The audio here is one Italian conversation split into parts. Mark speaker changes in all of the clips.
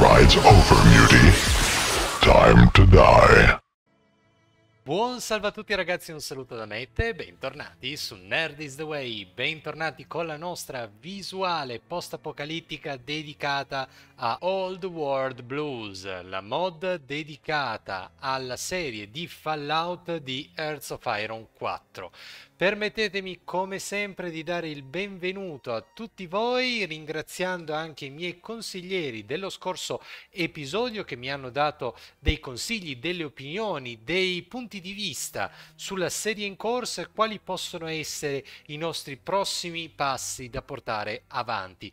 Speaker 1: ride's over, Muty. Time to die. Buon salve a tutti ragazzi, un saluto da Mette bentornati su Nerd is the Way, bentornati con la nostra visuale post-apocalittica dedicata a Old World Blues, la mod dedicata alla serie di Fallout di Earth of Iron 4. Permettetemi come sempre di dare il benvenuto a tutti voi, ringraziando anche i miei consiglieri dello scorso episodio che mi hanno dato dei consigli, delle opinioni, dei punti di vista sulla serie in corso e quali possono essere i nostri prossimi passi da portare avanti.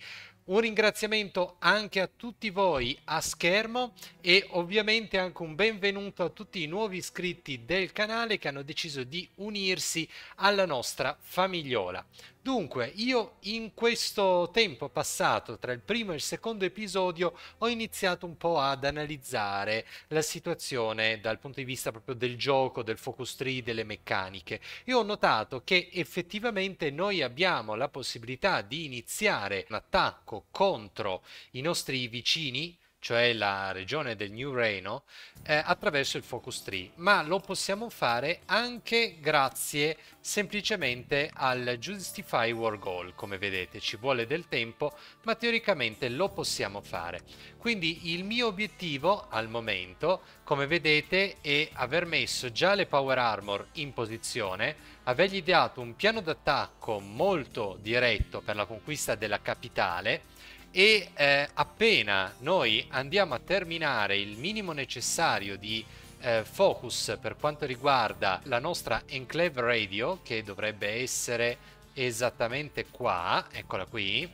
Speaker 1: Un ringraziamento anche a tutti voi a schermo e ovviamente anche un benvenuto a tutti i nuovi iscritti del canale che hanno deciso di unirsi alla nostra famigliola. Dunque, io in questo tempo passato tra il primo e il secondo episodio ho iniziato un po' ad analizzare la situazione dal punto di vista proprio del gioco, del focus tree, delle meccaniche e ho notato che effettivamente noi abbiamo la possibilità di iniziare un attacco contro i nostri vicini cioè la regione del New Reno, eh, attraverso il Focus Tree, ma lo possiamo fare anche grazie semplicemente al Justify War Goal, come vedete ci vuole del tempo, ma teoricamente lo possiamo fare. Quindi il mio obiettivo al momento, come vedete, è aver messo già le Power Armor in posizione, avergli dato un piano d'attacco molto diretto per la conquista della capitale, e eh, appena noi andiamo a terminare il minimo necessario di eh, focus per quanto riguarda la nostra enclave radio che dovrebbe essere esattamente qua, eccola qui,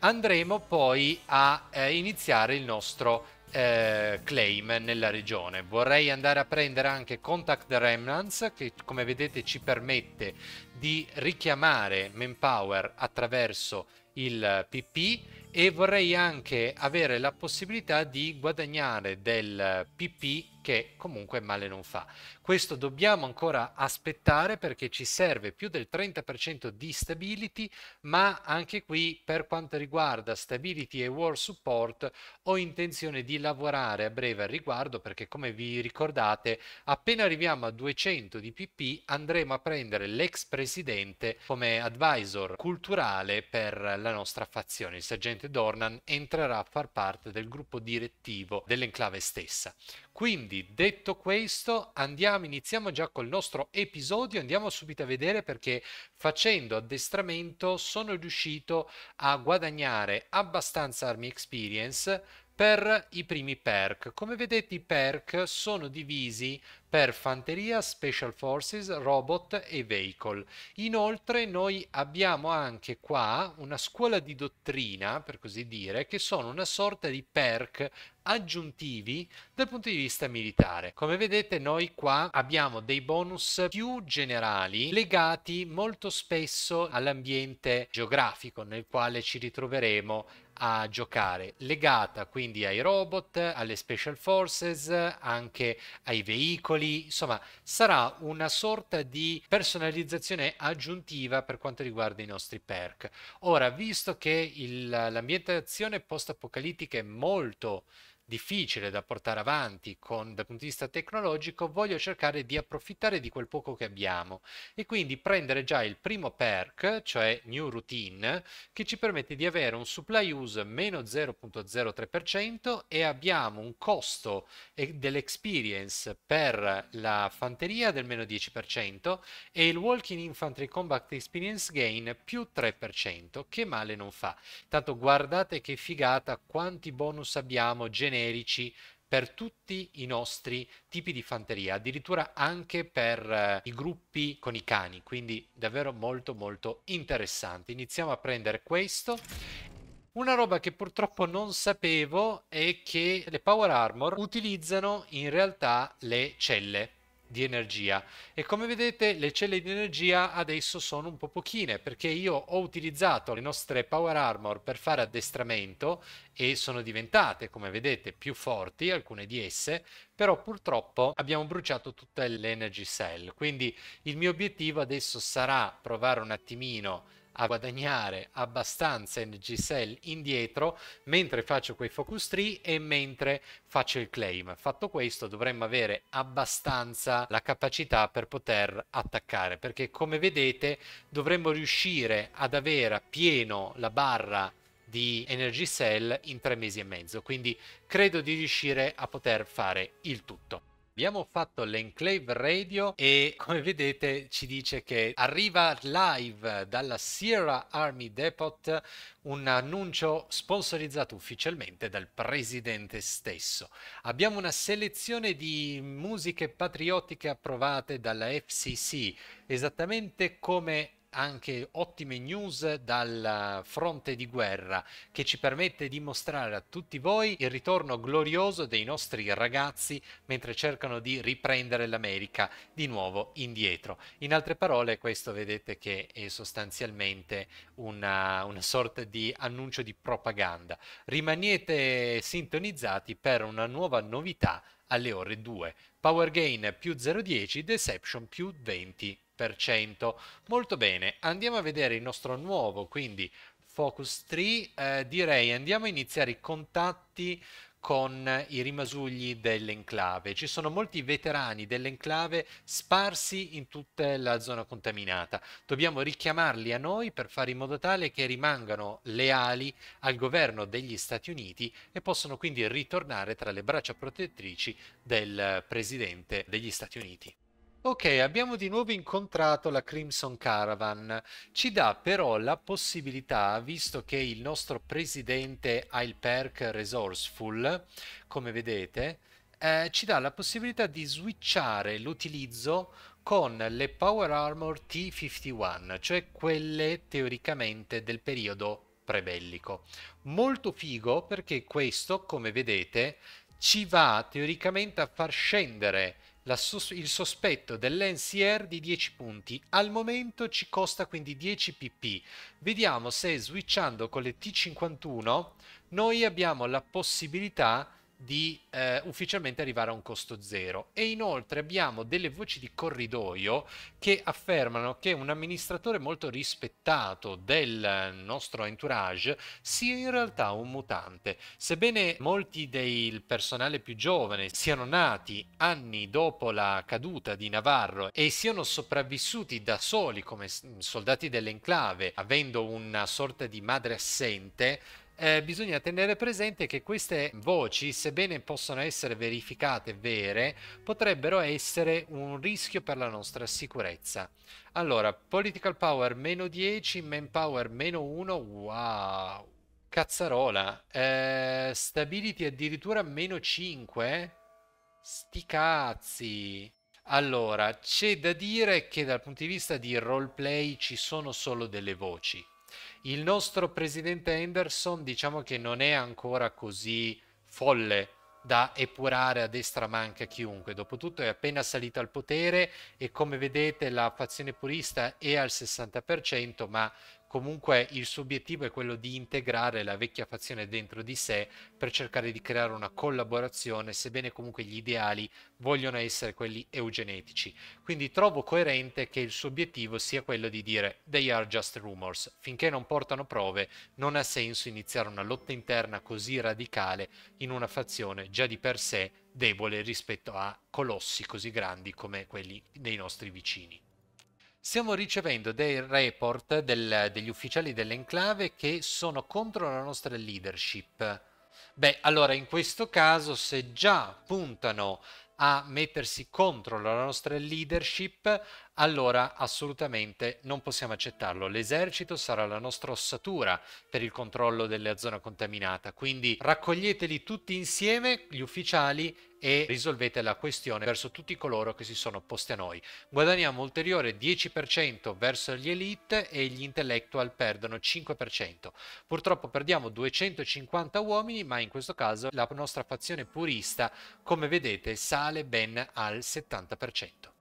Speaker 1: andremo poi a eh, iniziare il nostro eh, claim nella regione. Vorrei andare a prendere anche Contact Remnants che come vedete ci permette di richiamare Manpower attraverso il PP e vorrei anche avere la possibilità di guadagnare del PP che comunque male non fa. Questo dobbiamo ancora aspettare perché ci serve più del 30% di stability, ma anche qui per quanto riguarda stability e war support ho intenzione di lavorare a breve al riguardo perché come vi ricordate appena arriviamo a 200 di PP andremo a prendere l'ex presidente come advisor culturale per la nostra fazione. Il sergente Dornan entrerà a far parte del gruppo direttivo dell'enclave stessa. Quindi detto questo, andiamo, iniziamo già col nostro episodio, andiamo subito a vedere perché facendo addestramento sono riuscito a guadagnare abbastanza army experience per i primi perk. Come vedete i perk sono divisi per fanteria, special forces, robot e vehicle. Inoltre noi abbiamo anche qua una scuola di dottrina, per così dire, che sono una sorta di perk aggiuntivi dal punto di vista militare. Come vedete noi qua abbiamo dei bonus più generali legati molto spesso all'ambiente geografico nel quale ci ritroveremo a giocare, legata quindi ai robot, alle special forces, anche ai veicoli, insomma sarà una sorta di personalizzazione aggiuntiva per quanto riguarda i nostri perk. Ora, visto che il, l'ambientazione post-apocalittica è molto difficile da portare avanti con, dal punto di vista tecnologico, voglio cercare di approfittare di quel poco che abbiamo e quindi prendere già il primo perk, cioè New Routine, che ci permette di avere un supply use meno 0.03% e abbiamo un costo dell'experience per la fanteria del meno 10% e il Walking Infantry Combat Experience Gain più 3%, che male non fa. Tanto guardate che figata quanti bonus abbiamo generati generici per tutti i nostri tipi di fanteria, addirittura anche per eh, i gruppi con i cani, quindi davvero molto molto interessante. Iniziamo a prendere questo. Una roba che purtroppo non sapevo è che le Power Armor utilizzano in realtà le celle di energia e come vedete le celle di energia adesso sono un po' pochine perché io ho utilizzato le nostre power armor per fare addestramento e sono diventate come vedete più forti alcune di esse però purtroppo abbiamo bruciato tutte le energy cell quindi il mio obiettivo adesso sarà provare un attimino a guadagnare abbastanza energy cell indietro mentre faccio quei focus tree e mentre faccio il claim. Fatto questo dovremmo avere abbastanza la capacità per poter attaccare perché come vedete dovremmo riuscire ad avere a pieno la barra di energy cell in tre mesi e mezzo quindi credo di riuscire a poter fare il tutto. Abbiamo fatto l'Enclave Radio e come vedete ci dice che arriva live dalla Sierra Army Depot un annuncio sponsorizzato ufficialmente dal presidente stesso. Abbiamo una selezione di musiche patriottiche approvate dalla FCC, esattamente come anche ottime news dal fronte di guerra che ci permette di mostrare a tutti voi il ritorno glorioso dei nostri ragazzi mentre cercano di riprendere l'America di nuovo indietro. In altre parole questo vedete che è sostanzialmente una, una sorta di annuncio di propaganda. Rimanete sintonizzati per una nuova novità alle ore 2, power gain più 0,10, deception più 20%. Molto bene, andiamo a vedere il nostro nuovo, quindi Focus 3, eh, direi andiamo a iniziare i contatti con i rimasugli dell'enclave. Ci sono molti veterani dell'enclave sparsi in tutta la zona contaminata. Dobbiamo richiamarli a noi per fare in modo tale che rimangano leali al governo degli Stati Uniti e possano quindi ritornare tra le braccia protettrici del Presidente degli Stati Uniti. Ok, abbiamo di nuovo incontrato la Crimson Caravan. Ci dà però la possibilità, visto che il nostro presidente ha il perk Resourceful, come vedete, eh, ci dà la possibilità di switchare l'utilizzo con le Power Armor T51, cioè quelle teoricamente del periodo prebellico. Molto figo perché questo, come vedete, ci va teoricamente a far scendere sos il sospetto dell'NCR di 10 punti. Al momento ci costa quindi 10 pp. Vediamo se switchando con le T51 noi abbiamo la possibilità di eh, ufficialmente arrivare a un costo zero. E inoltre abbiamo delle voci di corridoio che affermano che un amministratore molto rispettato del nostro entourage sia in realtà un mutante. Sebbene molti del personale più giovane siano nati anni dopo la caduta di Navarro e siano sopravvissuti da soli come soldati dell'enclave, avendo una sorta di madre assente, eh, bisogna tenere presente che queste voci, sebbene possano essere verificate vere, potrebbero essere un rischio per la nostra sicurezza. Allora, political power meno 10, manpower meno 1, wow, cazzarola, eh, stability addirittura meno 5, sti cazzi. Allora, c'è da dire che dal punto di vista di roleplay ci sono solo delle voci, il nostro presidente Anderson diciamo che non è ancora così folle da epurare a destra manca chiunque. Dopotutto è appena salito al potere e come vedete la fazione purista è al 60%, ma comunque il suo obiettivo è quello di integrare la vecchia fazione dentro di sé per cercare di creare una collaborazione, sebbene comunque gli ideali vogliono essere quelli eugenetici. Quindi trovo coerente che il suo obiettivo sia quello di dire they are just rumors, finché non portano prove non ha senso iniziare una lotta interna così radicale in una fazione già di per sé debole rispetto a colossi così grandi come quelli dei nostri vicini. Stiamo ricevendo dei report del, degli ufficiali dell'enclave che sono contro la nostra leadership. Beh, allora in questo caso se già puntano a mettersi contro la nostra leadership, allora assolutamente non possiamo accettarlo. L'esercito sarà la nostra ossatura per il controllo della zona contaminata, quindi raccoglieteli tutti insieme, gli ufficiali, e risolvete la questione verso tutti coloro che si sono posti a noi. Guadagniamo ulteriore 10% verso gli elite e gli intellectual perdono 5%. Purtroppo perdiamo 250 uomini, ma in questo caso la nostra fazione purista, come vedete, sale ben al 70%.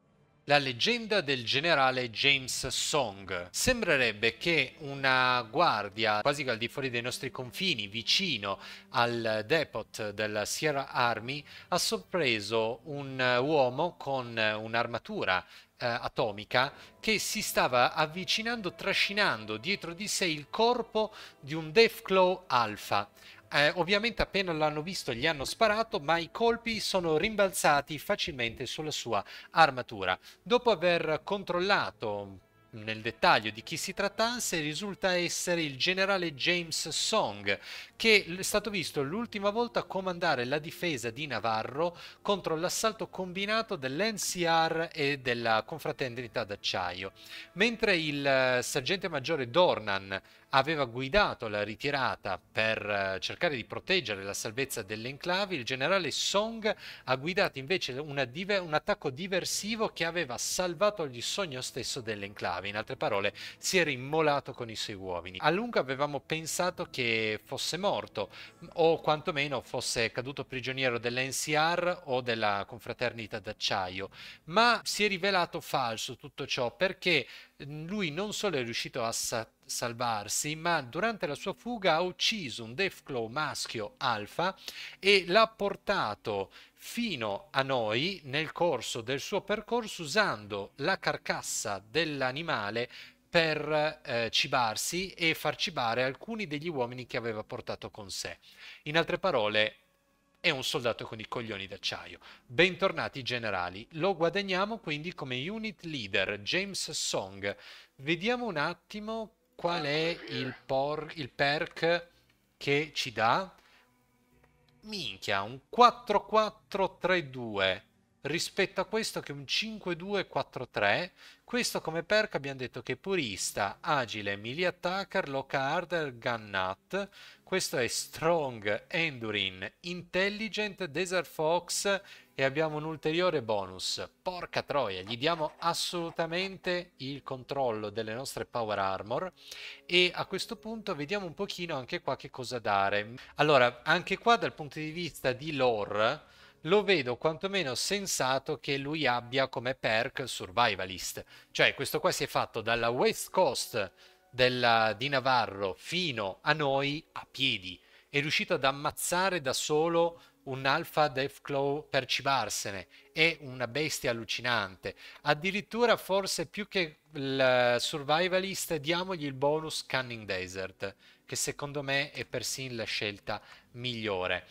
Speaker 1: La leggenda del generale James Song. Sembrerebbe che una guardia quasi al di fuori dei nostri confini, vicino al depot della Sierra Army, ha sorpreso un uomo con un'armatura eh, atomica che si stava avvicinando trascinando dietro di sé il corpo di un Deathclaw Alpha. Eh, ovviamente appena l'hanno visto gli hanno sparato, ma i colpi sono rimbalzati facilmente sulla sua armatura. Dopo aver controllato nel dettaglio di chi si trattasse risulta essere il generale James Song, che è stato visto l'ultima volta comandare la difesa di Navarro contro l'assalto combinato dell'NCR e della confraternita d'acciaio, mentre il eh, sergente maggiore Dornan aveva guidato la ritirata per eh, cercare di proteggere la salvezza delle enclavi, il generale Song ha guidato invece diver, un attacco diversivo che aveva salvato il sogno stesso delle enclavi, in altre parole si era immolato con i suoi uomini. A lungo avevamo pensato che fosse morto o quantomeno fosse caduto prigioniero dell'NCR o della confraternita d'acciaio, ma si è rivelato falso tutto ciò perché Ehm, lui non solo è riuscito a sa salvarsi, ma durante la sua fuga ha ucciso un Deathclaw maschio alfa e l'ha portato fino a noi nel corso del suo percorso usando la carcassa dell'animale per eh, cibarsi e far cibare alcuni degli uomini che aveva portato con sé. In altre parole, e un soldato con i coglioni d'acciaio. Bentornati generali, lo guadagniamo quindi come unit leader, James Song. Vediamo un attimo qual è il, por, il perk che ci dà. Minchia, un 4-4-3-2 rispetto a questo che è un 5-2-4-3, questo come perk abbiamo detto che è purista, agile, melee attacker, lock hard, gun nut. Questo è strong, enduring, intelligent, desert fox e abbiamo un ulteriore bonus. Porca troia, gli diamo assolutamente il controllo delle nostre power armor e a questo punto vediamo un pochino anche qua che cosa dare. Allora, anche qua dal punto di vista di lore lo vedo quantomeno sensato che lui abbia come perk survivalist. Cioè, questo qua si è fatto dalla West Coast della, di Navarro fino a noi a piedi. È riuscito ad ammazzare da solo un alfa Deathclaw per cibarsene. È una bestia allucinante. Addirittura, forse più che il survivalist, diamogli il bonus Canning Desert, che secondo me è persino la scelta migliore.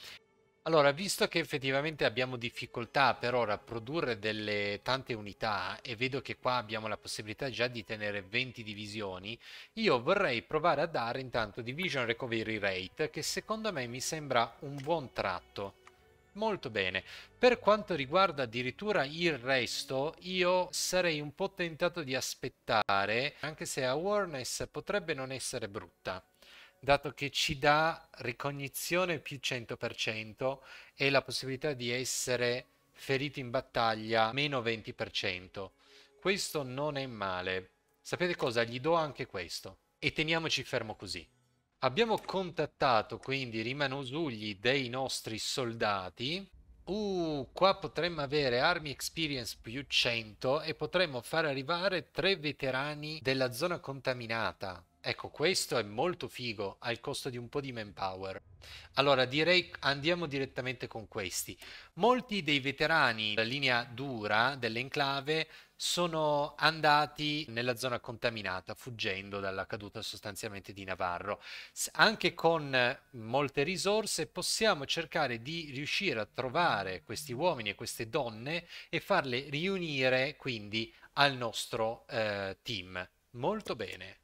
Speaker 1: Allora, visto che effettivamente abbiamo difficoltà per ora a produrre delle tante unità e vedo che qua abbiamo la possibilità già di tenere 20 divisioni, io vorrei provare a dare intanto Division Recovery Rate che secondo me mi sembra un buon tratto. Molto bene. Per quanto riguarda addirittura il resto, io sarei un po' tentato di aspettare, anche se Awareness potrebbe non essere brutta dato che ci dà ricognizione più 100% e la possibilità di essere feriti in battaglia meno 20%. Questo non è male. Sapete cosa? Gli do anche questo. E teniamoci fermo così. Abbiamo contattato quindi rimanusugli dei nostri soldati Uh, qua potremmo avere Army experience più 100 e potremmo far arrivare tre veterani della zona contaminata. Ecco, questo è molto figo, al costo di un po' di manpower. Allora, direi andiamo direttamente con questi. Molti dei veterani della linea dura dell'enclave sono andati nella zona contaminata, fuggendo dalla caduta sostanzialmente di Navarro. Anche con eh, molte risorse possiamo cercare di riuscire a trovare questi uomini e queste donne e farle riunire quindi al nostro eh, team. Molto bene.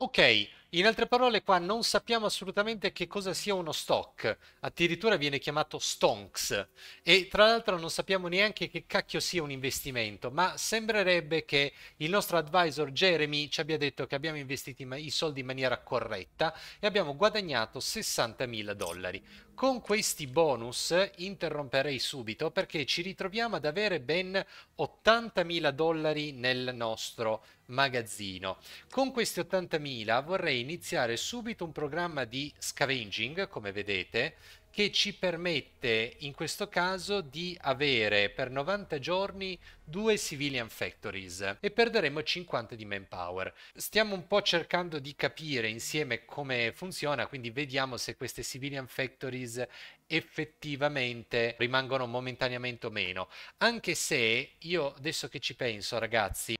Speaker 1: Ok, in altre parole, qua non sappiamo assolutamente che cosa sia uno stock, addirittura viene chiamato stonks e tra l'altro non sappiamo neanche che cacchio sia un investimento, ma sembrerebbe che il nostro advisor Jeremy ci abbia detto che abbiamo investito i soldi in maniera corretta e abbiamo guadagnato 60.000 dollari. Con questi bonus interromperei subito perché ci ritroviamo ad avere ben 80.000 dollari nel nostro magazzino. Con questi 80.000 vorrei iniziare subito un programma di scavenging, come vedete, che ci permette in questo caso di avere per 90 giorni due civilian factories e perderemo 50 di manpower. Stiamo un po' cercando di capire insieme come funziona, quindi vediamo se queste civilian factories effettivamente rimangono momentaneamente o meno. Anche se io adesso che ci penso, ragazzi,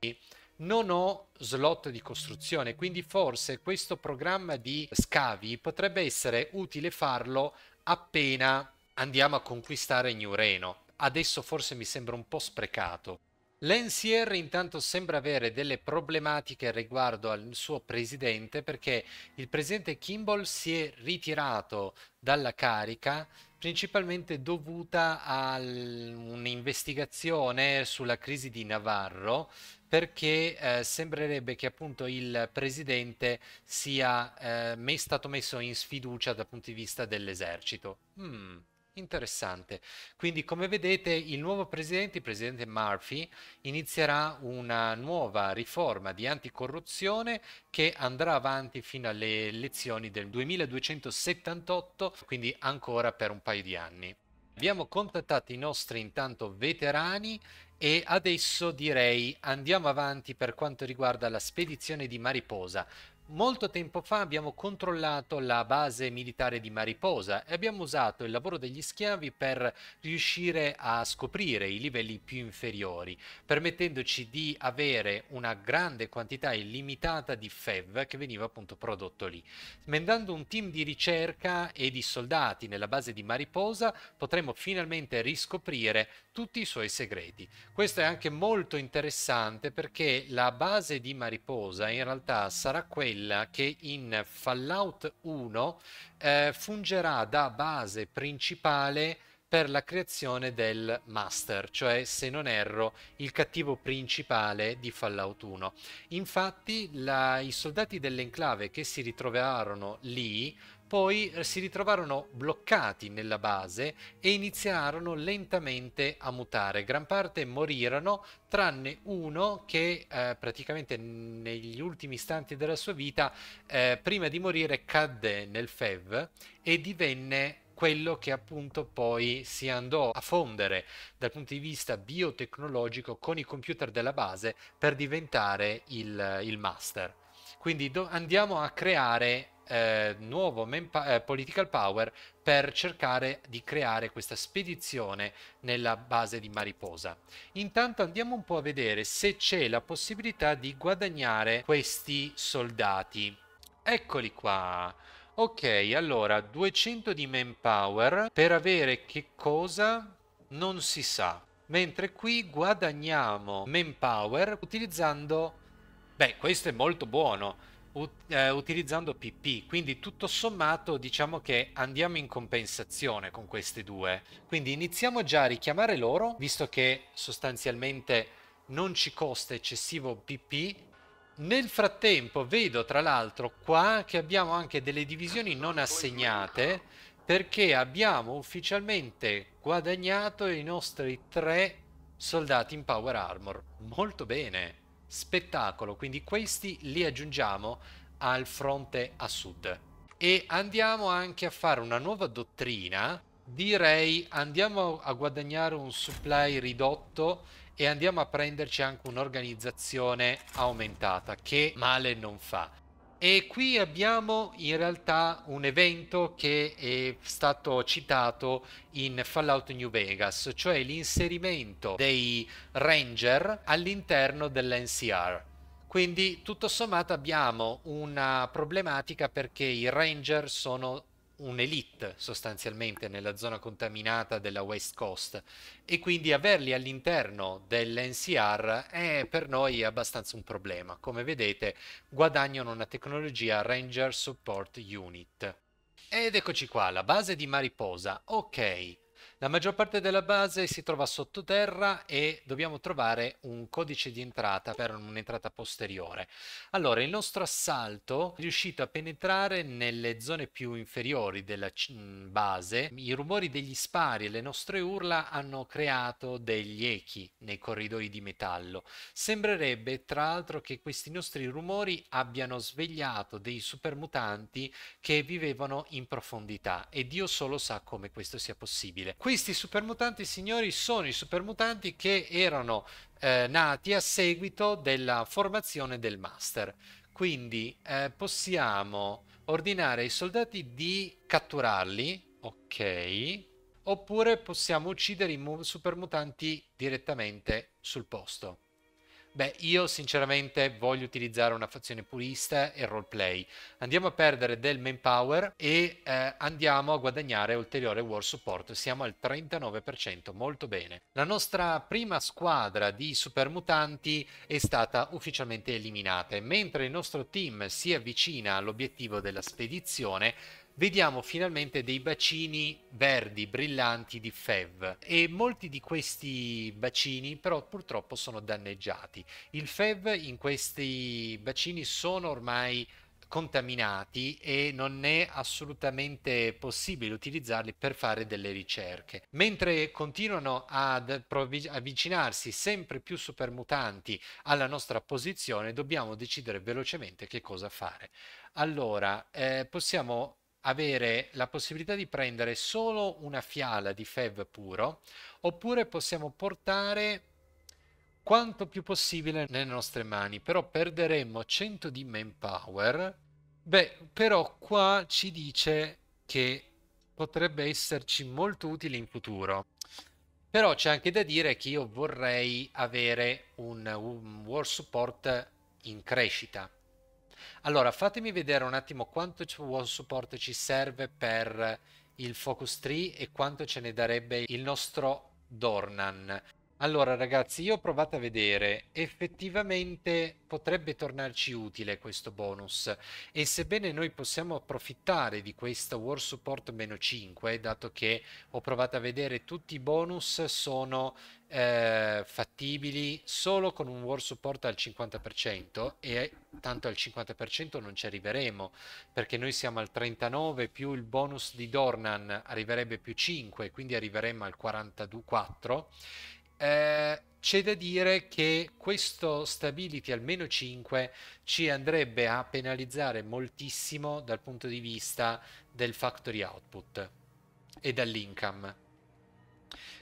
Speaker 1: non ho slot di costruzione, quindi forse questo programma di scavi potrebbe essere utile farlo appena andiamo a conquistare New Reno. Adesso forse mi sembra un po' sprecato. L'NCR intanto sembra avere delle problematiche riguardo al suo presidente perché il presidente Kimball si è ritirato dalla carica principalmente dovuta a un'investigazione sulla crisi di Navarro perché eh, sembrerebbe che appunto il presidente sia eh, stato messo in sfiducia dal punto di vista dell'esercito. Mm, interessante. Quindi come vedete il nuovo presidente, il presidente Murphy, inizierà una nuova riforma di anticorruzione che andrà avanti fino alle elezioni del 2278, quindi ancora per un paio di anni. Abbiamo contattato i nostri intanto veterani e adesso direi andiamo avanti per quanto riguarda la spedizione di Mariposa. Molto tempo fa abbiamo controllato la base militare di Mariposa e abbiamo usato il lavoro degli schiavi per riuscire a scoprire i livelli più inferiori, permettendoci di avere una grande quantità illimitata di FEV che veniva appunto prodotto lì. Mandando un team di ricerca e di soldati nella base di Mariposa potremo finalmente riscoprire tutti i suoi segreti. Questo è anche molto interessante perché la base di Mariposa in realtà sarà quella quella che in Fallout 1 eh, fungerà da base principale per la creazione del Master, cioè se non erro il cattivo principale di Fallout 1. Infatti la, i soldati dell'enclave che si ritrovarono lì poi eh, si ritrovarono bloccati nella base e iniziarono lentamente a mutare. Gran parte morirono, tranne uno che eh, praticamente negli ultimi istanti della sua vita, eh, prima di morire, cadde nel FEV e divenne quello che appunto poi si andò a fondere dal punto di vista biotecnologico con i computer della base per diventare il, il master. Quindi do- andiamo a creare eh, nuovo pa- eh, political power per cercare di creare questa spedizione nella base di Mariposa. Intanto andiamo un po' a vedere se c'è la possibilità di guadagnare questi soldati. Eccoli qua. Ok, allora 200 di manpower per avere che cosa non si sa. Mentre qui guadagniamo manpower utilizzando Beh, questo è molto buono eh, utilizzando PP, quindi tutto sommato diciamo che andiamo in compensazione con queste due. Quindi iniziamo già a richiamare loro, visto che sostanzialmente non ci costa eccessivo PP. Nel frattempo vedo tra l'altro qua che abbiamo anche delle divisioni non assegnate perché abbiamo ufficialmente guadagnato i nostri tre soldati in Power Armor. Molto bene! spettacolo, quindi questi li aggiungiamo al fronte a sud. E andiamo anche a fare una nuova dottrina, direi andiamo a guadagnare un supply ridotto e andiamo a prenderci anche un'organizzazione aumentata, che male non fa. E qui abbiamo in realtà un evento che è stato citato in Fallout New Vegas, cioè l'inserimento dei Ranger all'interno dell'NCR. Quindi tutto sommato abbiamo una problematica perché i Ranger sono un'elite sostanzialmente nella zona contaminata della West Coast e quindi averli all'interno dell'NCR è per noi abbastanza un problema. Come vedete guadagnano una tecnologia Ranger Support Unit. Ed eccoci qua, la base di Mariposa. Ok, la maggior parte della base si trova sottoterra e dobbiamo trovare un codice di entrata per un'entrata posteriore. Allora, il nostro assalto è riuscito a penetrare nelle zone più inferiori della mm, base. I rumori degli spari e le nostre urla hanno creato degli echi nei corridoi di metallo. Sembrerebbe, tra l'altro, che questi nostri rumori abbiano svegliato dei supermutanti che vivevano in profondità e Dio solo sa come questo sia possibile. Questi supermutanti, signori, sono i supermutanti che erano eh, nati a seguito della formazione del master. Quindi eh, possiamo ordinare ai soldati di catturarli, ok, oppure possiamo uccidere i supermutanti direttamente sul posto. Beh, io sinceramente voglio utilizzare una fazione purista e roleplay. Andiamo a perdere del manpower e eh, andiamo a guadagnare ulteriore war support. Siamo al 39%, molto bene. La nostra prima squadra di supermutanti è stata ufficialmente eliminata, mentre il nostro team si avvicina all'obiettivo della spedizione vediamo finalmente dei bacini verdi, brillanti di FEV e molti di questi bacini però purtroppo sono danneggiati. Il FEV in questi bacini sono ormai contaminati e non è assolutamente possibile utilizzarli per fare delle ricerche. Mentre continuano ad avvicinarsi sempre più supermutanti alla nostra posizione, dobbiamo decidere velocemente che cosa fare. Allora, eh, possiamo avere la possibilità di prendere solo una fiala di FEV puro oppure possiamo portare quanto più possibile nelle nostre mani, però perderemmo 100 di manpower. Beh, però qua ci dice che potrebbe esserci molto utile in futuro. Però c'è anche da dire che io vorrei avere un, un war support in crescita allora, fatemi vedere un attimo quanto wall support ci serve per il focus tree e quanto ce ne darebbe il nostro Dornan. Allora ragazzi, io ho provato a vedere, effettivamente potrebbe tornarci utile questo bonus e sebbene noi possiamo approfittare di questo War Support meno 5, dato che ho provato a vedere tutti i bonus sono eh, fattibili solo con un War Support al 50% e tanto al 50% non ci arriveremo perché noi siamo al 39 più il bonus di Dornan arriverebbe più 5, quindi arriveremo al 44 eh, c'è da dire che questo stability almeno 5 ci andrebbe a penalizzare moltissimo dal punto di vista del factory output e dall'income.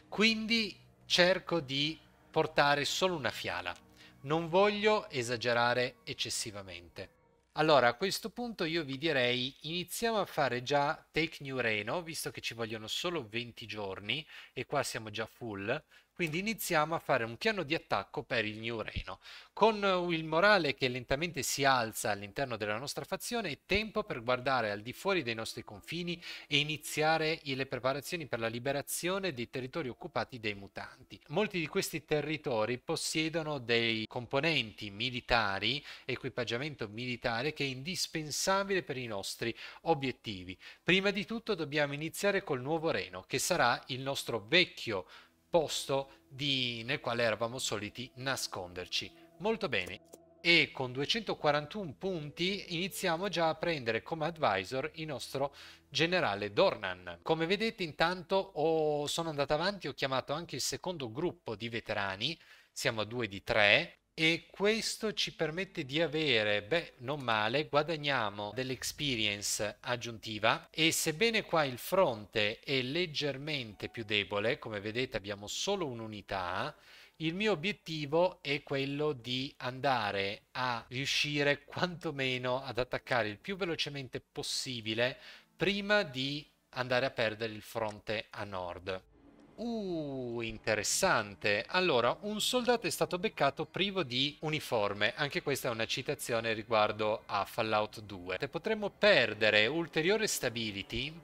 Speaker 1: Quindi cerco di portare solo una fiala. Non voglio esagerare eccessivamente. Allora, a questo punto io vi direi iniziamo a fare già Take New Reno, visto che ci vogliono solo 20 giorni e qua siamo già full, quindi iniziamo a fare un piano di attacco per il New Reno. Con uh, il morale che lentamente si alza all'interno della nostra fazione è tempo per guardare al di fuori dei nostri confini e iniziare le preparazioni per la liberazione dei territori occupati dai mutanti. Molti di questi territori possiedono dei componenti militari, equipaggiamento militare che è indispensabile per i nostri obiettivi. Prima di tutto dobbiamo iniziare col nuovo Reno, che sarà il nostro vecchio posto di, nel quale eravamo soliti nasconderci. Molto bene. E con 241 punti iniziamo già a prendere come advisor il nostro generale Dornan. Come vedete intanto oh, sono andato avanti, ho chiamato anche il secondo gruppo di veterani, siamo a due di tre, e questo ci permette di avere, beh, non male, guadagniamo dell'experience aggiuntiva e sebbene qua il fronte è leggermente più debole, come vedete abbiamo solo un'unità, il mio obiettivo è quello di andare a riuscire quantomeno ad attaccare il più velocemente possibile prima di andare a perdere il fronte a nord. Uh, interessante. Allora, un soldato è stato beccato privo di uniforme. Anche questa è una citazione riguardo a Fallout 2. Potremmo perdere ulteriore stability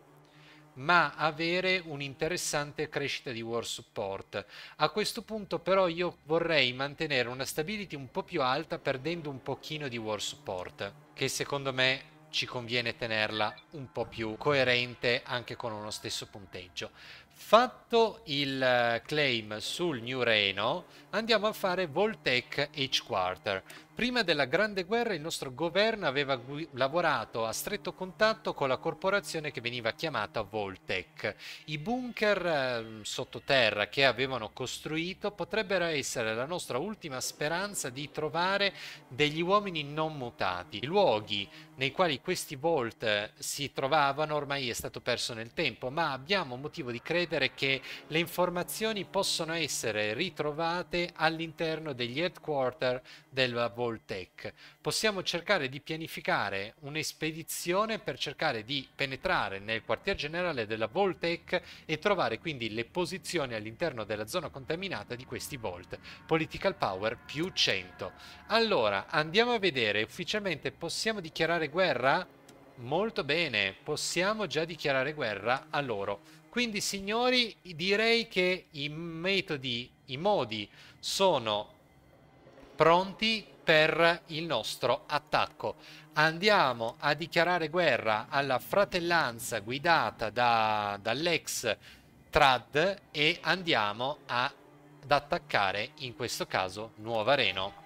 Speaker 1: ma avere un'interessante crescita di war support. A questo punto però io vorrei mantenere una stability un po' più alta perdendo un pochino di war support, che secondo me ci conviene tenerla un po' più coerente anche con uno stesso punteggio. Fatto il eh, claim sul New Reno, andiamo a fare Voltec H-Quarter. Prima della Grande Guerra il nostro governo aveva lavorato a stretto contatto con la corporazione che veniva chiamata Voltec. I bunker eh, sottoterra che avevano costruito potrebbero essere la nostra ultima speranza di trovare degli uomini non mutati. I luoghi nei quali questi Volt eh, si trovavano ormai è stato perso nel tempo, ma abbiamo motivo di credere che le informazioni possono essere ritrovate all'interno degli headquarter del Volt Voltech, possiamo cercare di pianificare un'espedizione per cercare di penetrare nel quartier generale della Voltech e trovare quindi le posizioni all'interno della zona contaminata di questi Volt. Political Power più 100. Allora, andiamo a vedere, ufficialmente possiamo dichiarare guerra? Molto bene, possiamo già dichiarare guerra a loro. Quindi signori, direi che i metodi, i modi sono pronti per il nostro attacco. Andiamo a dichiarare guerra alla fratellanza guidata da, dall'ex Trad e andiamo a, ad attaccare in questo caso Nuova Reno.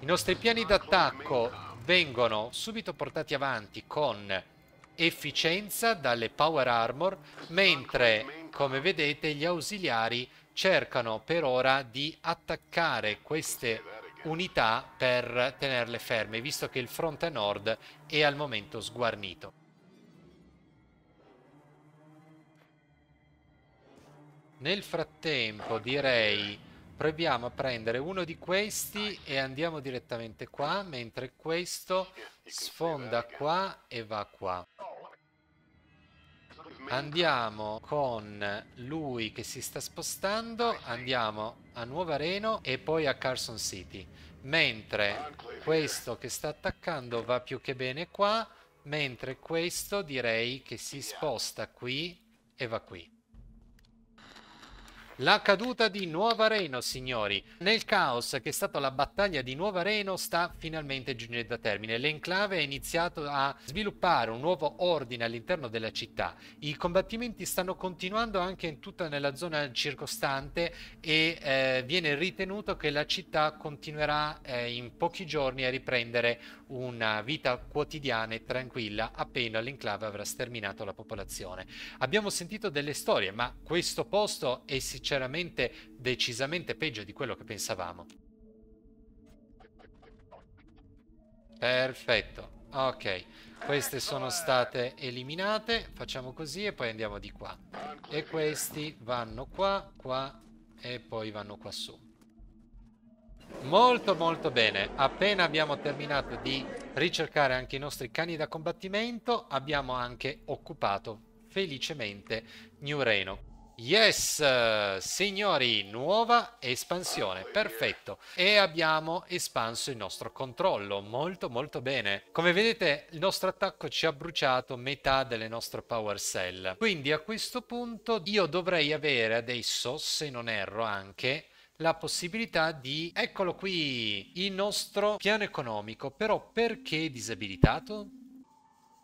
Speaker 1: I nostri piani d'attacco vengono subito portati avanti con efficienza dalle Power Armor, mentre come vedete gli ausiliari cercano per ora di attaccare queste unità per tenerle ferme, visto che il fronte nord è al momento sguarnito. Nel frattempo direi proviamo a prendere uno di questi e andiamo direttamente qua, mentre questo sfonda qua e va qua. Andiamo con lui che si sta spostando, andiamo a Nuova Reno e poi a Carson City. Mentre questo che sta attaccando va più che bene qua, mentre questo direi che si sposta qui e va qui. La caduta di Nuova Reno, signori. Nel caos che è stata la battaglia di Nuova Reno sta finalmente giungendo a termine. L'enclave ha iniziato a sviluppare un nuovo ordine all'interno della città. I combattimenti stanno continuando anche in tutta nella zona circostante e eh, viene ritenuto che la città continuerà eh, in pochi giorni a riprendere una vita quotidiana e tranquilla appena l'enclave avrà sterminato la popolazione. Abbiamo sentito delle storie, ma questo posto è sinceramente decisamente peggio di quello che pensavamo. Perfetto, ok. Queste sono state eliminate, facciamo così e poi andiamo di qua. E questi vanno qua, qua e poi vanno qua su molto molto bene appena abbiamo terminato di ricercare anche i nostri cani da combattimento abbiamo anche occupato felicemente New Reno Yes, signori, nuova espansione, perfetto. E abbiamo espanso il nostro controllo, molto molto bene. Come vedete il nostro attacco ci ha bruciato metà delle nostre power cell. Quindi a questo punto io dovrei avere adesso, se non erro anche, la possibilità di eccolo qui il nostro piano economico però perché disabilitato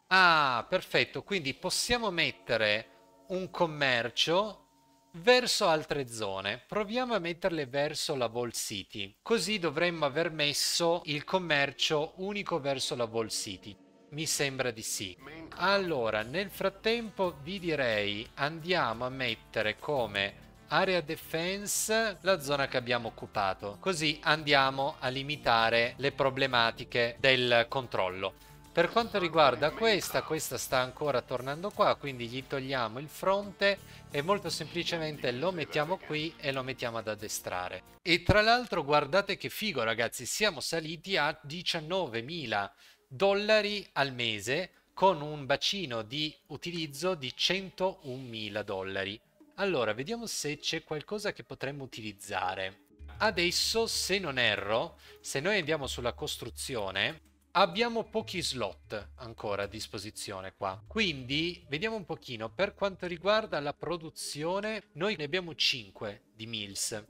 Speaker 1: ah perfetto quindi possiamo mettere un commercio verso altre zone. Proviamo a metterle verso la Wall City. Così dovremmo aver messo il commercio unico verso la Wall City. Mi sembra di sì. Allora, nel frattempo vi direi andiamo a mettere come area defense la zona che abbiamo occupato così andiamo a limitare le problematiche del controllo per quanto riguarda questa questa sta ancora tornando qua quindi gli togliamo il fronte e molto semplicemente lo mettiamo qui e lo mettiamo ad addestrare e tra l'altro guardate che figo ragazzi siamo saliti a 19.000 dollari al mese con un bacino di utilizzo di 101.000 dollari allora, vediamo se c'è qualcosa che potremmo utilizzare. Adesso, se non erro, se noi andiamo sulla costruzione, abbiamo pochi slot ancora a disposizione qua. Quindi, vediamo un pochino, per quanto riguarda la produzione, noi ne abbiamo 5 di mills.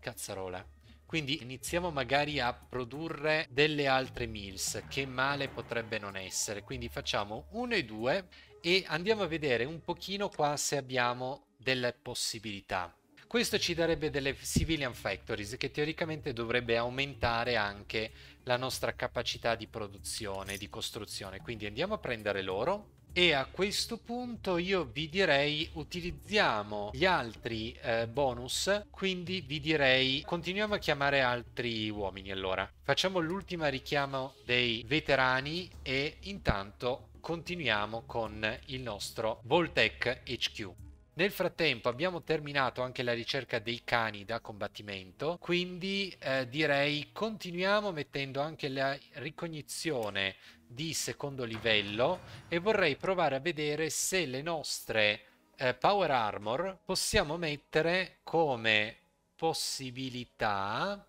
Speaker 1: Cazzarola. Quindi iniziamo magari a produrre delle altre mills, che male potrebbe non essere. Quindi facciamo 1 e 2 e andiamo a vedere un pochino qua se abbiamo delle possibilità. Questo ci darebbe delle civilian factories che teoricamente dovrebbe aumentare anche la nostra capacità di produzione, di costruzione. Quindi andiamo a prendere loro. E a questo punto io vi direi utilizziamo gli altri eh, bonus, quindi vi direi continuiamo a chiamare altri uomini allora. Facciamo l'ultima richiamo dei veterani e intanto continuiamo con il nostro Voltec HQ. Nel frattempo abbiamo terminato anche la ricerca dei cani da combattimento, quindi eh, direi continuiamo mettendo anche la ricognizione di secondo livello e vorrei provare a vedere se le nostre eh, Power Armor possiamo mettere come possibilità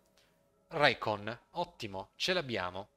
Speaker 1: recon. Ottimo, ce l'abbiamo.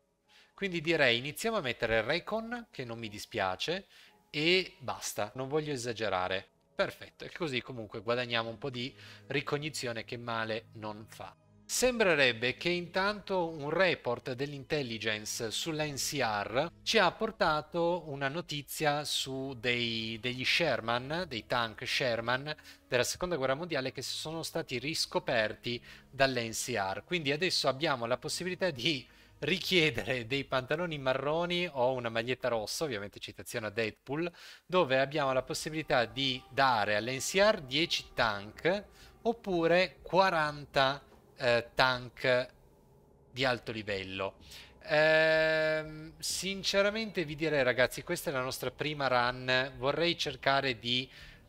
Speaker 1: Quindi direi iniziamo a mettere recon, che non mi dispiace, e basta, non voglio esagerare. Perfetto, e così comunque guadagniamo un po' di ricognizione che male non fa. Sembrerebbe che intanto un report dell'intelligence sulla NCR ci ha portato una notizia su dei, degli Sherman, dei tank Sherman della seconda guerra mondiale che sono stati riscoperti dall'NCR. Quindi adesso abbiamo la possibilità di richiedere dei pantaloni marroni o una maglietta rossa, ovviamente citazione a Deadpool, dove abbiamo la possibilità di dare all'NCR 10 tank oppure 40 eh, tank di alto livello. Eh, sinceramente vi direi ragazzi, questa è la nostra prima run, vorrei cercare di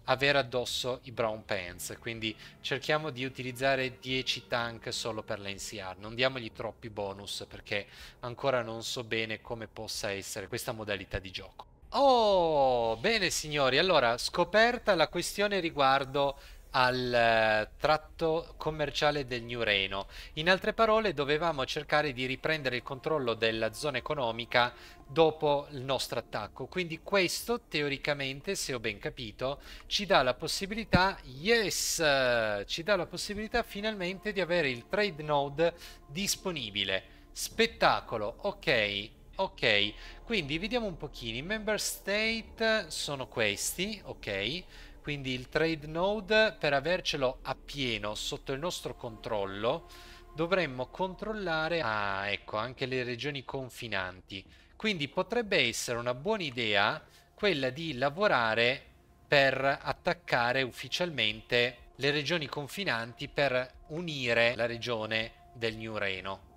Speaker 1: avere addosso i brown pants, quindi cerchiamo di utilizzare 10 tank solo per la NCR, non diamogli troppi bonus perché ancora non so bene come possa essere questa modalità di gioco. Oh, bene signori, allora scoperta la questione riguardo al eh, tratto commerciale del New Reno. In altre parole, dovevamo cercare di riprendere il controllo della zona economica dopo il nostro attacco. Quindi questo, teoricamente, se ho ben capito, ci dà la possibilità, yes, ci dà la possibilità finalmente di avere il trade node disponibile. Spettacolo, ok, ok. Quindi vediamo un pochino, i member state sono questi, ok. Quindi il trade node per avercelo appieno sotto il nostro controllo dovremmo controllare ah, ecco, anche le regioni confinanti. Quindi potrebbe essere una buona idea quella di lavorare per attaccare ufficialmente le regioni confinanti per unire la regione del New Reno.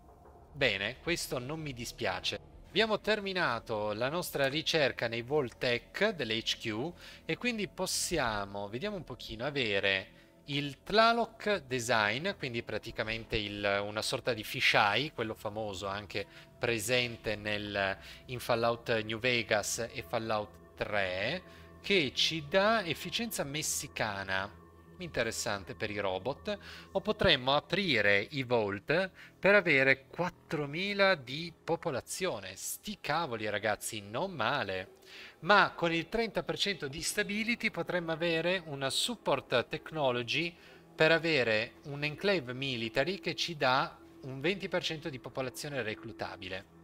Speaker 1: Bene, questo non mi dispiace. Abbiamo terminato la nostra ricerca nei Voltec dell'HQ e quindi possiamo, vediamo un pochino, avere il Tlaloc Design, quindi praticamente il, una sorta di fisheye, quello famoso anche presente nel, in Fallout New Vegas e Fallout 3, che ci dà efficienza messicana interessante per i robot, o potremmo aprire i Vault per avere 4000 di popolazione. Sti cavoli ragazzi, non male. Ma con il 30% di stability potremmo avere una support technology per avere un enclave military che ci dà un 20% di popolazione reclutabile.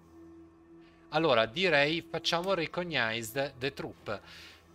Speaker 1: Allora, direi facciamo recognized the troop.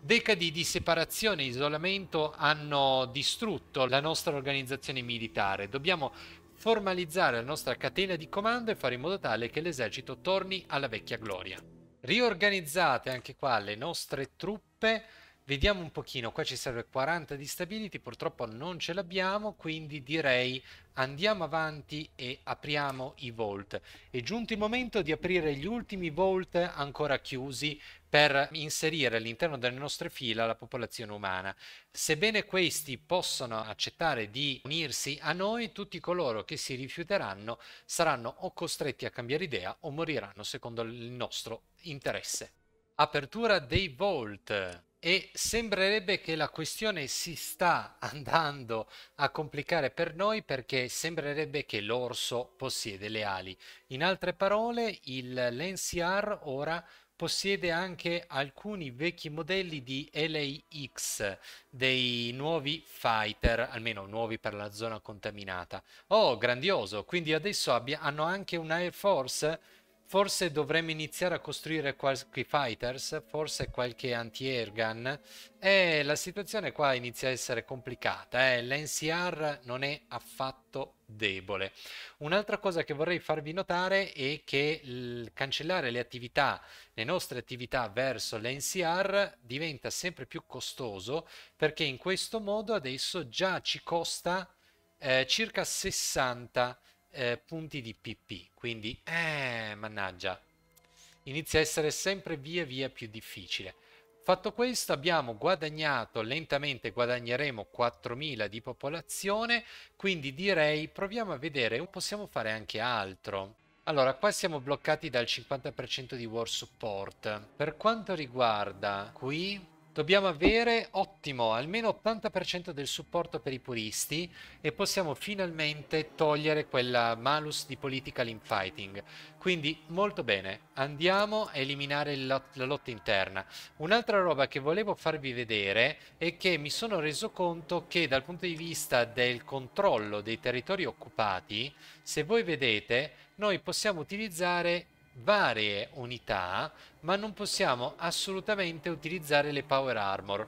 Speaker 1: Decadi di separazione e isolamento hanno distrutto la nostra organizzazione militare. Dobbiamo formalizzare la nostra catena di comando e fare in modo tale che l'esercito torni alla vecchia gloria. Riorganizzate anche qua le nostre truppe Vediamo un pochino, qua ci serve 40 di stability, purtroppo non ce l'abbiamo, quindi direi andiamo avanti e apriamo i vault. È giunto il momento di aprire gli ultimi vault ancora chiusi per inserire all'interno delle nostre fila la popolazione umana. Sebbene questi possano accettare di unirsi a noi, tutti coloro che si rifiuteranno saranno o costretti a cambiare idea o moriranno secondo il nostro interesse. Apertura dei vault e sembrerebbe che la questione si sta andando a complicare per noi perché sembrerebbe che l'orso possiede le ali. In altre parole, il Lensiar ora possiede anche alcuni vecchi modelli di LAX, dei nuovi fighter, almeno nuovi per la zona contaminata. Oh, grandioso! Quindi adesso hanno anche un Air Force Forse dovremmo iniziare a costruire qualche fighters, forse qualche anti-air gun. E la situazione qua inizia a essere complicata, eh? l'NCR non è affatto debole. Un'altra cosa che vorrei farvi notare è che cancellare le attività, le nostre attività verso l'NCR diventa sempre più costoso perché in questo modo adesso già ci costa eh, circa 60 euro eh, punti di PP, quindi eh, mannaggia, inizia a essere sempre via via più difficile. Fatto questo abbiamo guadagnato, lentamente guadagneremo 4.000 di popolazione, quindi direi proviamo a vedere, possiamo fare anche altro. Allora, qua siamo bloccati dal 50% di war support. Per quanto riguarda qui, Dobbiamo avere, ottimo, almeno 80% del supporto per i puristi e possiamo finalmente togliere quella malus di political infighting. Quindi, molto bene, andiamo a eliminare la, la lotta interna. Un'altra roba che volevo farvi vedere è che mi sono reso conto che dal punto di vista del controllo dei territori occupati, se voi vedete, noi possiamo utilizzare varie unità, ma non possiamo assolutamente utilizzare le power armor.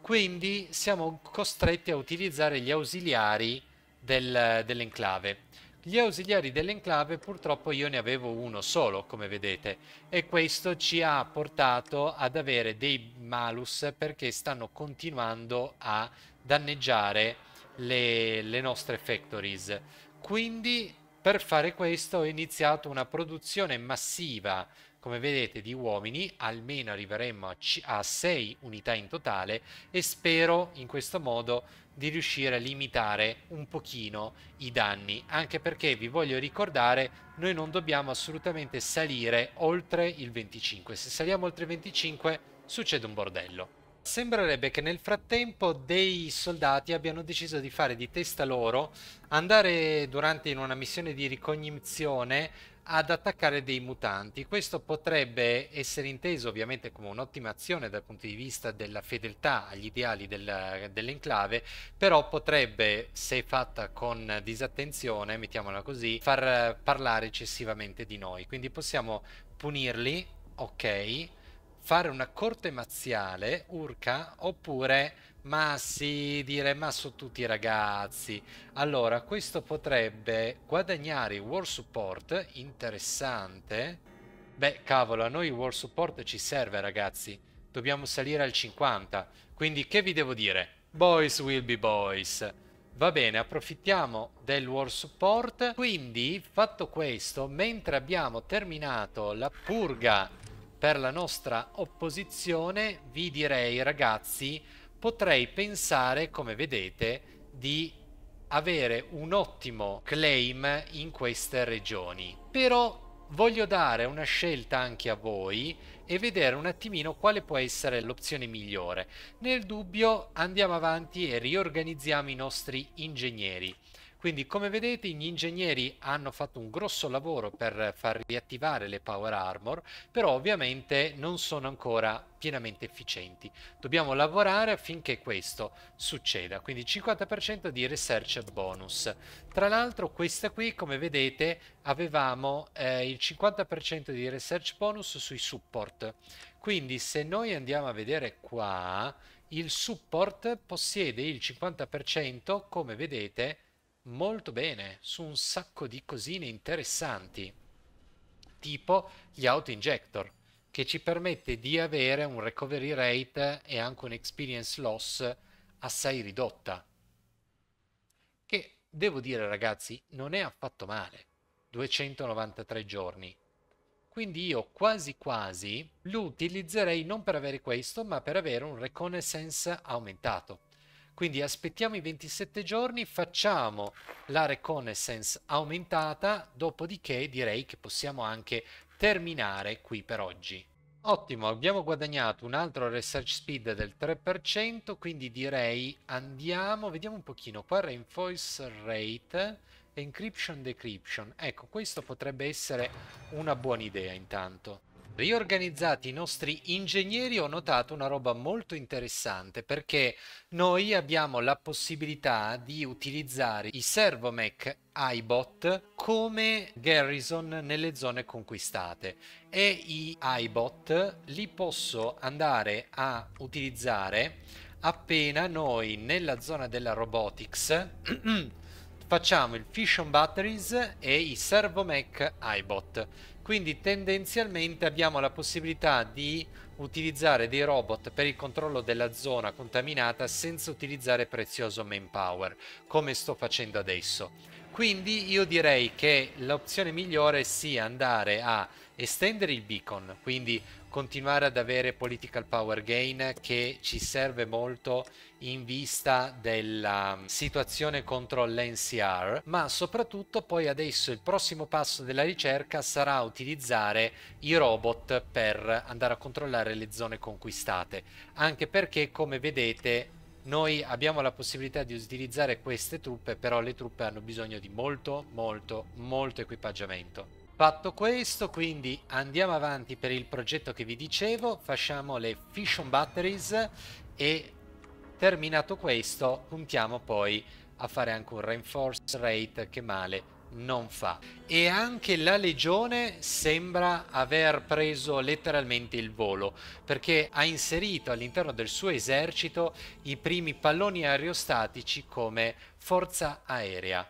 Speaker 1: Quindi siamo costretti a utilizzare gli ausiliari del, dell'enclave. Gli ausiliari dell'enclave purtroppo io ne avevo uno solo, come vedete, e questo ci ha portato ad avere dei malus perché stanno continuando a danneggiare le, le nostre factories. Quindi per fare questo ho iniziato una produzione massiva, come vedete, di uomini, almeno arriveremo a, 6 unità in totale e spero in questo modo di riuscire a limitare un pochino i danni, anche perché vi voglio ricordare noi non dobbiamo assolutamente salire oltre il 25, se saliamo oltre il 25 succede un bordello. Sembrerebbe che nel frattempo dei soldati abbiano deciso di fare di testa loro, andare durante in una missione di ricognizione ad attaccare dei mutanti. Questo potrebbe essere inteso ovviamente come un'ottima azione dal punto di vista della fedeltà agli ideali del, dell'enclave, però potrebbe, se fatta con disattenzione, mettiamola così, far parlare eccessivamente di noi. Quindi possiamo punirli, ok, fare una corte mazziale, urca, oppure ma sì, dire ma sono tutti ragazzi. Allora, questo potrebbe guadagnare war support, interessante. Beh, cavolo, a noi war support ci serve, ragazzi. Dobbiamo salire al 50. Quindi che vi devo dire? Boys will be boys. Va bene, approfittiamo del war support. Quindi, fatto questo, mentre abbiamo terminato la purga per la nostra opposizione vi direi ragazzi potrei pensare come vedete di avere un ottimo claim in queste regioni però voglio dare una scelta anche a voi e vedere un attimino quale può essere l'opzione migliore. Nel dubbio andiamo avanti e riorganizziamo i nostri ingegneri. Quindi come vedete gli ingegneri hanno fatto un grosso lavoro per far riattivare le Power Armor, però ovviamente non sono ancora pienamente efficienti. Dobbiamo lavorare affinché questo succeda, quindi 50% di research bonus. Tra l'altro questa qui, come vedete, avevamo eh, il 50% di research bonus sui support. Quindi se noi andiamo a vedere qua, il support possiede il 50%, come vedete, molto bene su un sacco di cosine interessanti, tipo gli auto-injector, che ci permette di avere un recovery rate e anche un experience loss assai ridotta. Che devo dire ragazzi, non è affatto male. 293 giorni. Quindi io quasi quasi lo utilizzerei non per avere questo, ma per avere un reconnaissance aumentato quindi aspettiamo i 27 giorni, facciamo la reconnaissance aumentata, dopodiché direi che possiamo anche terminare qui per oggi. Ottimo, abbiamo guadagnato un altro research speed del 3%, quindi direi andiamo, vediamo un pochino, qua reinforce rate, encryption decryption, ecco questo potrebbe essere una buona idea intanto. Riorganizzati i nostri ingegneri ho notato una roba molto interessante perché noi abbiamo la possibilità di utilizzare i servomech iBot come garrison nelle zone conquistate e i iBot li posso andare a utilizzare appena noi nella zona della robotics facciamo il fission batteries e i servomech iBot quindi tendenzialmente abbiamo la possibilità di utilizzare dei robot per il controllo della zona contaminata senza utilizzare prezioso manpower, come sto facendo adesso. Quindi io direi che l'opzione migliore sia andare a estendere il beacon, quindi continuare ad avere political power gain che ci serve molto in vista della mm, situazione contro l'NCR, ma soprattutto poi adesso il prossimo passo della ricerca sarà utilizzare i robot per andare a controllare le zone conquistate, anche perché come vedete noi abbiamo la possibilità di utilizzare queste truppe, però le truppe hanno bisogno di molto, molto, molto equipaggiamento. Fatto questo, quindi andiamo avanti per il progetto che vi dicevo, facciamo le fission batteries e terminato questo puntiamo poi a fare anche un reinforce rate che male non fa. E anche la legione sembra aver preso letteralmente il volo, perché ha inserito all'interno del suo esercito i primi palloni aerostatici come forza aerea.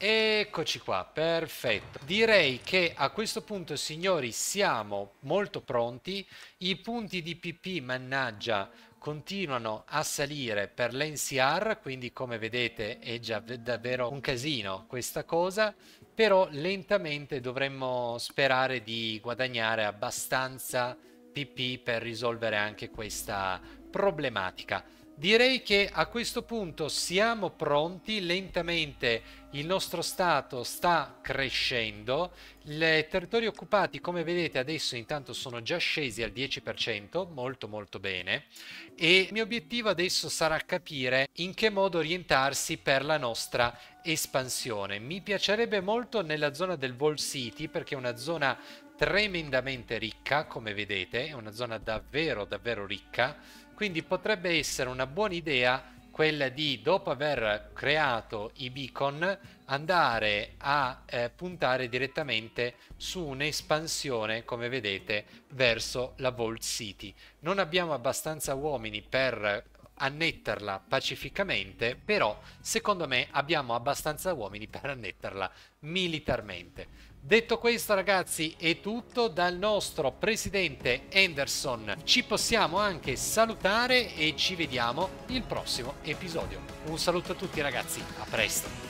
Speaker 1: Eccoci qua, perfetto. Direi che a questo punto, signori, siamo molto pronti. I punti di PP, mannaggia, continuano a salire per l'NCR, quindi come vedete è già davvero un casino questa cosa, però lentamente dovremmo sperare di guadagnare abbastanza PP per risolvere anche questa problematica. Direi che a questo punto siamo pronti, lentamente il nostro Stato sta crescendo, i territori occupati come vedete adesso intanto sono già scesi al 10%, molto molto bene, e il mio obiettivo adesso sarà capire in che modo orientarsi per la nostra espansione. Mi piacerebbe molto nella zona del Wall City perché è una zona tremendamente ricca, come vedete, è una zona davvero davvero ricca, quindi potrebbe essere una buona idea quella di dopo aver creato i beacon andare a eh, puntare direttamente su un'espansione come vedete verso la Vault City non abbiamo abbastanza uomini per annetterla pacificamente però secondo me abbiamo abbastanza uomini per annetterla militarmente Detto questo ragazzi è tutto dal nostro presidente Anderson. Ci possiamo anche salutare e ci vediamo il prossimo episodio. Un saluto a tutti ragazzi, a presto!